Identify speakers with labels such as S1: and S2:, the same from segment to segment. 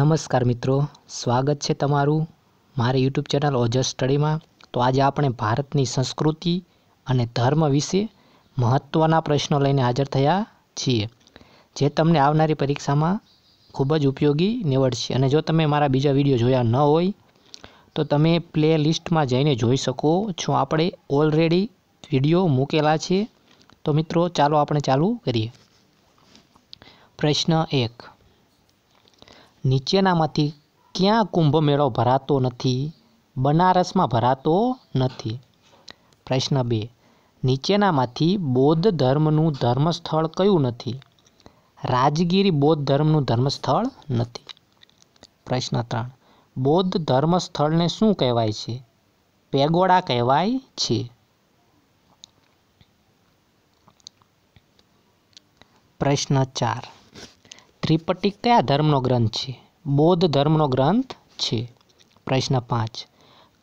S1: નમસ્કાર મિત્રો સ્વાગત છે તમારું મારી યુટ્યુબ ચેનલ ઓજસ સ્ટડીમાં તો આજે આપણે ભારતની સંસ્કૃતિ અને ધર્મ વિશે મહત્ત્વના પ્રશ્નો લઈને હાજર થયા છીએ જે તમને આવનારી પરીક્ષામાં ખૂબ જ ઉપયોગી નીવડશે અને જો તમે મારા બીજા વિડીયો જોયા ન હોય તો તમે પ્લે લિસ્ટમાં જઈને જોઈ શકો છો આપણે ઓલરેડી વિડીયો મૂકેલા છે તો મિત્રો ચાલો આપણે ચાલુ કરીએ પ્રશ્ન એક નીચેનામાંથી ક્યાં કુંભ મેળો ભરાતો નથી બનારસમાં ભરાતો નથી પ્રશ્ન બે નીચેનામાંથી બૌદ્ધ ધર્મનું ધર્મસ્થળ કયું નથી રાજગીરી બૌદ્ધ ધર્મનું ધર્મસ્થળ નથી પ્રશ્ન ત્રણ બૌદ્ધ ધર્મ સ્થળને શું કહેવાય છે પેગોડા કહેવાય છે પ્રશ્ન ચાર ત્રિપટી કયા ધર્મનો ગ્રંથ છે બૌદ્ધ ધર્મનો ગ્રંથ છે પ્રશ્ન પાંચ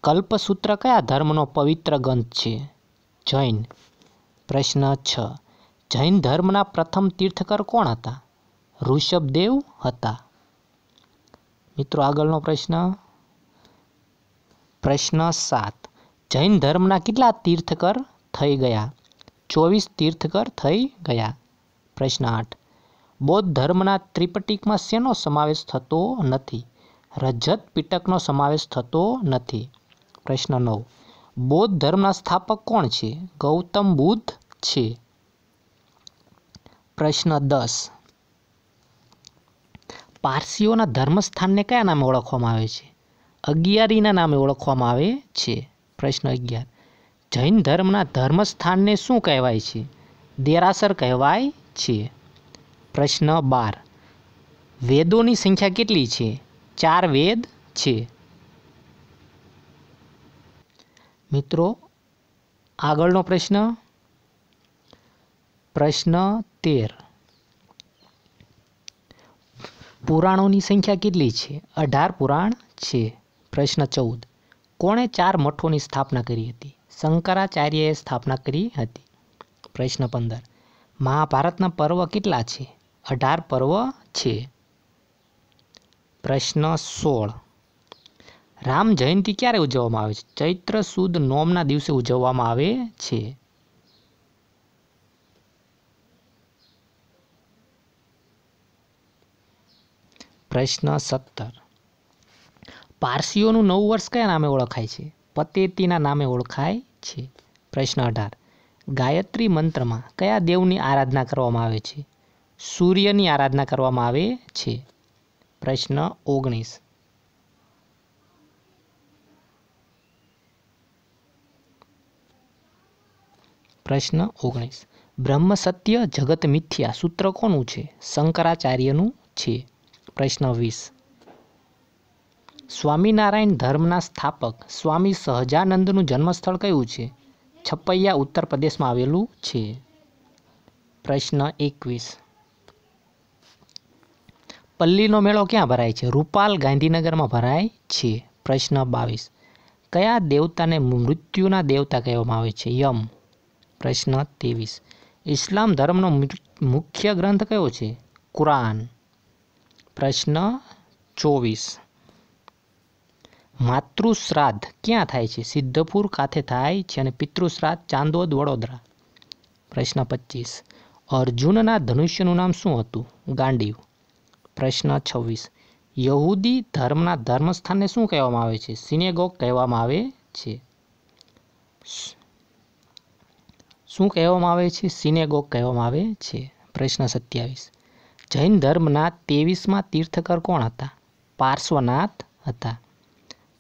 S1: કલ્પસૂત્ર કયા ધર્મનો પવિત્ર ગ્રંથ છે જૈન પ્રશ્ન છ જૈન ધર્મના પ્રથમ તીર્થકર કોણ હતા ઋષભદેવ હતા મિત્રો આગળનો પ્રશ્ન પ્રશ્ન સાત જૈન ધર્મના કેટલા તીર્થકર થઈ ગયા ચોવીસ તીર્થકર થઈ ગયા પ્રશ્ન આઠ બૌદ્ધ ધર્મના ત્રિપટિકમાં શેનો સમાવેશ થતો નથી રજત પીટકનો સમાવેશ થતો નથી પ્રશ્ન નવ બૌદ્ધ ધર્મના સ્થાપક કોણ છે ગૌતમ બુદ્ધ છે પ્રશ્ન દસ પારસીઓના ધર્મસ્થાનને કયા નામે ઓળખવામાં આવે છે અગિયારીના નામે ઓળખવામાં આવે છે પ્રશ્ન અગિયાર જૈન ધર્મના ધર્મસ્થાનને શું કહેવાય છે દેરાસર કહેવાય છે પ્રશ્ન બાર વેદોની સંખ્યા કેટલી છે ચાર વેદ છે મિત્રો આગળનો પ્રશ્ન પ્રશ્ન તેર પુરાણોની સંખ્યા કેટલી છે અઢાર પુરાણ છે પ્રશ્ન ચૌદ કોણે ચાર મઠોની સ્થાપના કરી હતી શંકરાચાર્યએ સ્થાપના કરી હતી પ્રશ્ન પંદર મહાભારતના પર્વ કેટલા છે અઢાર પર્વ છે પ્રશ્ન સોળ રામ જયંતિ ક્યારે ઉજવવામાં આવે છે ચૈત્ર સુદ નોમના દિવસે ઉજવવામાં આવે છે પ્રશ્ન સત્તર પારસીઓનું નવું વર્ષ કયા નામે ઓળખાય છે પતેતીના નામે ઓળખાય છે પ્રશ્ન અઢાર ગાયત્રી મંત્રમાં કયા દેવની આરાધના કરવામાં આવે છે સૂર્યની આરાધના કરવામાં આવે છે પ્રશ્ન ઓગણીસ પ્રશ્ન ઓગણીસ બ્રહ્મ સત્ય જગત મિથ્યા સૂત્ર કોનું છે શંકરાચાર્યનું છે પ્રશ્ન વીસ સ્વામિનારાયણ ધર્મના સ્થાપક સ્વામી સહજાનંદનું જન્મસ્થળ કયું છે છપ્પૈયા ઉત્તર પ્રદેશમાં આવેલું છે પ્રશ્ન એકવીસ પલ્લીનો મેળો ક્યાં ભરાય છે રૂપાલ ગાંધીનગરમાં ભરાય છે પ્રશ્ન બાવીસ કયા દેવતાને મૃત્યુના દેવતા કહેવામાં આવે છે યમ પ્રશ્ન ત્રેવીસ ઇસ્લામ ધર્મનો મુખ્ય ગ્રંથ કયો છે કુરાન પ્રશ્ન ચોવીસ માતૃશ્રાદ્ધ ક્યાં થાય છે સિદ્ધપુર ખાતે થાય છે અને પિતૃશ્રાદ્ધ ચાંદોદ વડોદરા પ્રશ્ન પચીસ અર્જુનના ધનુષ્યનું નામ શું હતું ગાંડીવ પ્રશ્ન છવ્વીસ યહૂદી ધર્મના ધર્મસ્થાનને શું કહેવામાં આવે છે સિનેગોગ કહેવામાં આવે છે શું કહેવામાં આવે છે સિનેગોગ કહેવામાં આવે છે પ્રશ્ન સત્યાવીસ જૈન ધર્મના ત્રેવીસમાં તીર્થકર કોણ હતા પાર્શ્વનાથ હતા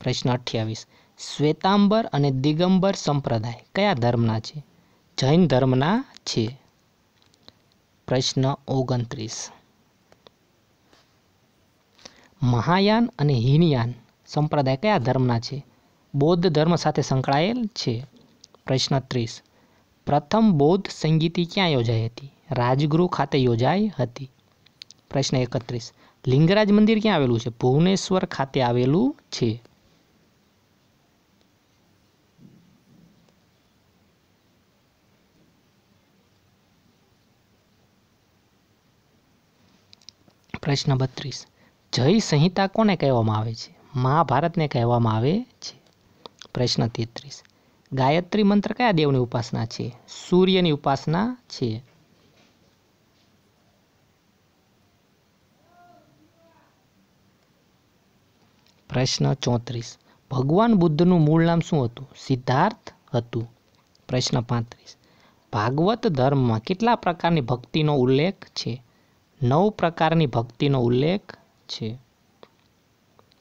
S1: પ્રશ્ન અઠ્યાવીસ શ્વેતાંબર અને દિગંબર સંપ્રદાય કયા ધર્મના છે જૈન ધર્મના છે પ્રશ્ન ઓગણત્રીસ મહાયાન અને હિનયાન સંપ્રદાય કયા ધર્મના છે બૌદ્ધ ધર્મ સાથે સંકળાયેલ છે પ્રશ્ન ત્રીસ પ્રથમ બૌદ્ધ સંગીતિ ક્યાં યોજાઈ હતી રાજગૃહ ખાતે યોજાઈ હતી પ્રશ્ન એકત્રીસ લિંગરાજ મંદિર ક્યાં આવેલું છે ભુવનેશ્વર ખાતે આવેલું છે પ્રશ્ન બત્રીસ જય સંહિતા કોને કહેવામાં આવે છે મહાભારતને કહેવામાં આવે છે પ્રશ્ન તેત્રીસ ગાયત્રી મંત્ર કયા દેવની ઉપાસના છે સૂર્યની ઉપાસના છે પ્રશ્ન ચોત્રીસ ભગવાન બુદ્ધનું મૂળ નામ શું હતું સિદ્ધાર્થ હતું પ્રશ્ન પાંત્રીસ ભાગવત ધર્મમાં કેટલા પ્રકારની ભક્તિનો ઉલ્લેખ છે નવ પ્રકારની ભક્તિનો ઉલ્લેખ છે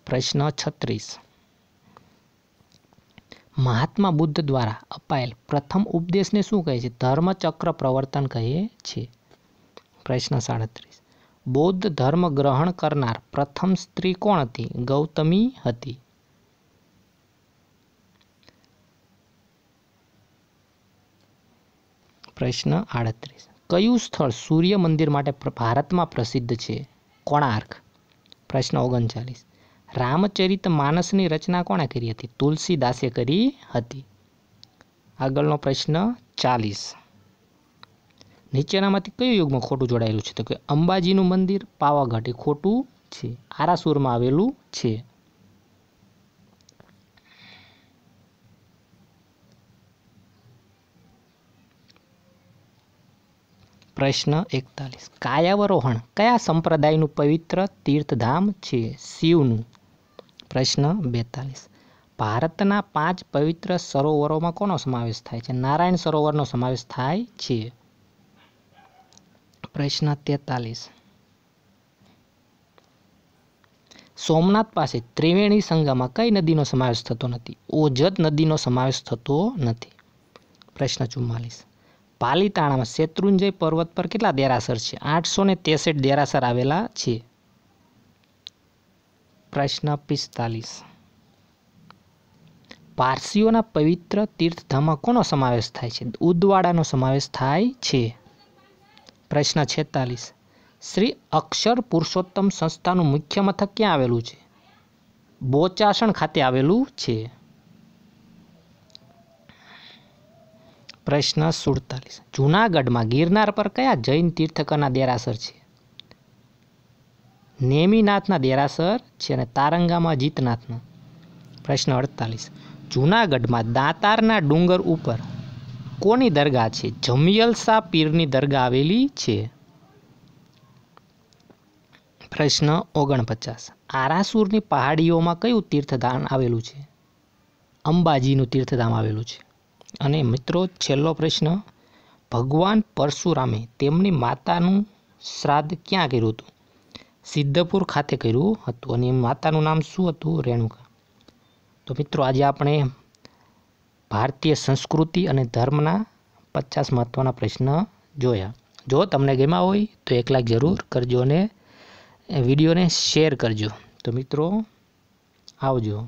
S1: પ્રશ્ન છત્રીસ મહાત્મા બુદ્ધ દ્વારા અપાયેલ પ્રથમ ઉપદેશને શું કહે છે ધર્મચક્ર પ્રવર્તન કહે છે પ્રશ્ન સાડત્રીસ બૌદ્ધ ધર્મ ગ્રહણ કરનાર પ્રથમ સ્ત્રી કોણ હતી ગૌતમી હતી પ્રશ્ન આડત્રીસ કયું સ્થળ સૂર્ય મંદિર માટે ભારતમાં પ્રસિદ્ધ છે કોણાર્ક પ્રશ્ન ઓગણચાલીસ રામચરિત માનસની રચના કોણે કરી હતી તુલસીદાસે કરી હતી આગળનો પ્રશ્ન ચાલીસ નીચેનામાંથી કયું યુગમાં ખોટું જોડાયેલું છે તો કે અંબાજીનું મંદિર પાવાગઢ એ ખોટું છે આરાસુરમાં આવેલું છે પ્રશ્ન એકતાલીસ કાયાવરોહણ કયા સંપ્રદાયનું પવિત્ર તીર્થધામ છે શિવનું પ્રશ્ન બેતાલીસ ભારતના પાંચ પવિત્ર સરોવરોમાં કોનો સમાવેશ થાય છે નારાયણ સરોવરનો સમાવેશ થાય છે પ્રશ્ન તેતાલીસ સોમનાથ પાસે ત્રિવેણી સંગમમાં કઈ નદીનો સમાવેશ થતો નથી ઓજત નદીનો સમાવેશ થતો નથી પ્રશ્ન ચુમ્માલીસ પાલીતાણામાં શેત્રુંજય પર્વત પર કેટલા દેરાસર છે આઠસો ને તેસઠ દેરાસર આવેલા છે પ્રશ્ન પિસ્તાલીસ પારસીઓના પવિત્ર તીર્થધામમાં કોનો સમાવેશ થાય છે ઉદવાડાનો સમાવેશ થાય છે પ્રશ્ન છેતાલીસ શ્રી અક્ષર પુરુષોત્તમ સંસ્થાનું મુખ્ય મથક ક્યાં આવેલું છે બોચાસણ ખાતે આવેલું છે પ્રશ્ન સુડતાલીસ જૂનાગઢમાં ગિરનાર પર કયા જૈન તીર્થકરના દેરાસર છે નેમીનાથના દેરાસર છે અને તારંગામાં જીતનાથના પ્રશ્ન અડતાલીસ જૂનાગઢમાં દાંતારના ડુંગર ઉપર કોની દરગાહ છે જમિયલસા પીરની દરગાહ આવેલી છે પ્રશ્ન ઓગણપચાસ આરાસુરની પહાડીઓમાં કયું તીર્થધામ આવેલું છે અંબાજીનું તીર્થધામ આવેલું છે અને મિત્રો છેલ્લો પ્રશ્ન ભગવાન પરશુરામે તેમની માતાનું શ્રાદ્ધ ક્યાં કર્યું હતું સિદ્ધપુર ખાતે કર્યું હતું અને માતાનું નામ શું હતું રેણુકા તો મિત્રો આજે આપણે ભારતીય સંસ્કૃતિ અને ધર્મના પચાસ મહત્ત્વના પ્રશ્ન જોયા જો તમને ગમ્યા હોય તો એક લાખ જરૂર કરજો અને વિડીયોને શેર કરજો તો મિત્રો આવજો